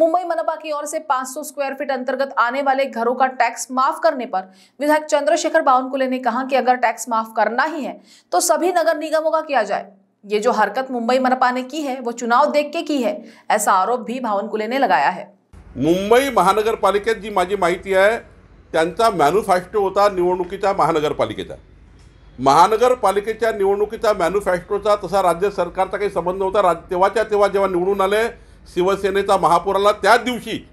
मुंबई मनपा की or say 500 square feet अंतर्गत आने वाले घरों का टैक्स माफ करने पर विधायक चंद्रशेखर बावनकुले ने कहा कि अगर टैक्स माफ करना ही है तो सभी नगर निगमों का किया जाए ये जो हरकत मुंबई मनपा ने की है वो चुनाव देख के की है ऐसा आरोप भी बावनकुले ने लगाया है मुंबई महानगर महानगरपालिकेत जी माझी माहिती आहे त्यांचा मॅन्युफॅस्टो होता निवडणुकीचा महानगरपालिकेचा महानगरपालिकेच्या निवडणुकीचा मॅन्युफॅस्टोचा तसा राज्य सरकारचा काही संबंध होता राज तेव्हाच्या तेव्हा जेव्हा निवडून आले शिवसेनेचा महापौराला त्याच दिवशी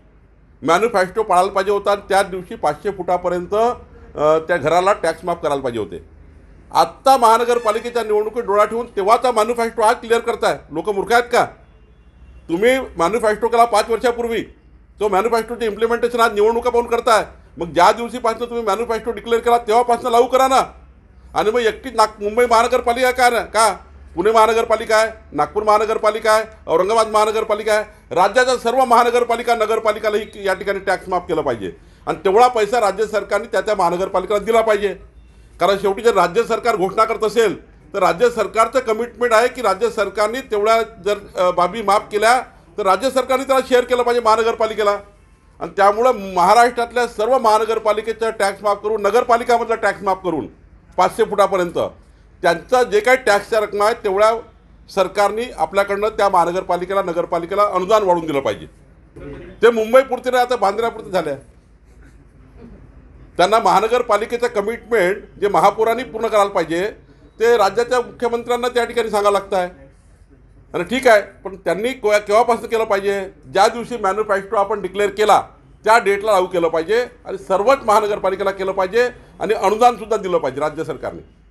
मॅन्युफॅस्टो पाळायला पाहिजे होता आणि त्याच दिवशी पाचशे फुटापर्यंत त्या घराला टॅक्स माफ करायला पाहिजे होते आत्ता महानगरपालिकेच्या निवडणुकीत डोळा ठेवून तेव्हाचा मॅन्युफॅस्टो आज क्लिअर करताय लोक मूर्ख आहेत का तुम्ही मॅन्युफॅस्टो केला पाच वर्षापूर्वी तो मॅन्युफॅस्टोचे इम्प्लिमेंटेशन आज निवडणुका पाहून करताय मग ज्या दिवशीपासून तुम्ही मॅन्युफॅस्टो डिक्लेअर केला तेव्हापासून लागू करा ना आणि मग एकटीच नाग मुंबई महानगरपालिका का ना का पुणे महानगरपालिका आहे नागपूर महानगरपालिका आहे औरंगाबाद महानगरपालिका आहे राज्याच्या सर्व महानगरपालिका नगरपालिकालाही या ठिकाणी टॅक्स माफ केला पाहिजे आणि तेवढा पैसा राज्य सरकारने त्या त्या महानगरपालिकेला दिला पाहिजे कारण शेवटी जर राज्य सरकार घोषणा करत असेल तर राज्य सरकारचं कमिटमेंट आहे की राज्य सरकारने तेवढ्या जर बाबी माफ केल्या तर राज्य सरकारने त्याला शेअर केलं पाहिजे महानगरपालिकेला आणि त्यामुळं महाराष्ट्रातल्या सर्व महानगरपालिकेचा टॅक्स माफ करून नगरपालिकामधला टॅक्स माफ करून पाचशे फुटापर्यंत त्यांचा जे काही टॅक्सच्या रक्कम आहेत तेवढ्या सरकारने आपल्याकडनं त्या महानगरपालिकेला नगरपालिकेला अनुदान वाढून दिलं पाहिजे ते मुंबई पुरते नाही आता बांद्र्यापुरते झाले आहे त्यांना महानगरपालिकेचं कमिटमेंट जे महापौरांनी पूर्ण करायला पाहिजे ते राज्याच्या मुख्यमंत्र्यांना त्या ठिकाणी सांगावं लागत आहे आणि ठीक आहे पण त्यांनी केव्हापासून केलं पाहिजे ज्या दिवशी मॅन्युफॅक्चरो आपण डिक्लेअर केला त्या डेटला लागू केलं पाहिजे आणि सर्वच महानगरपालिकेला केलं पाहिजे आणि अनुदानसुद्धा दिलं पाहिजे राज्य सरकारने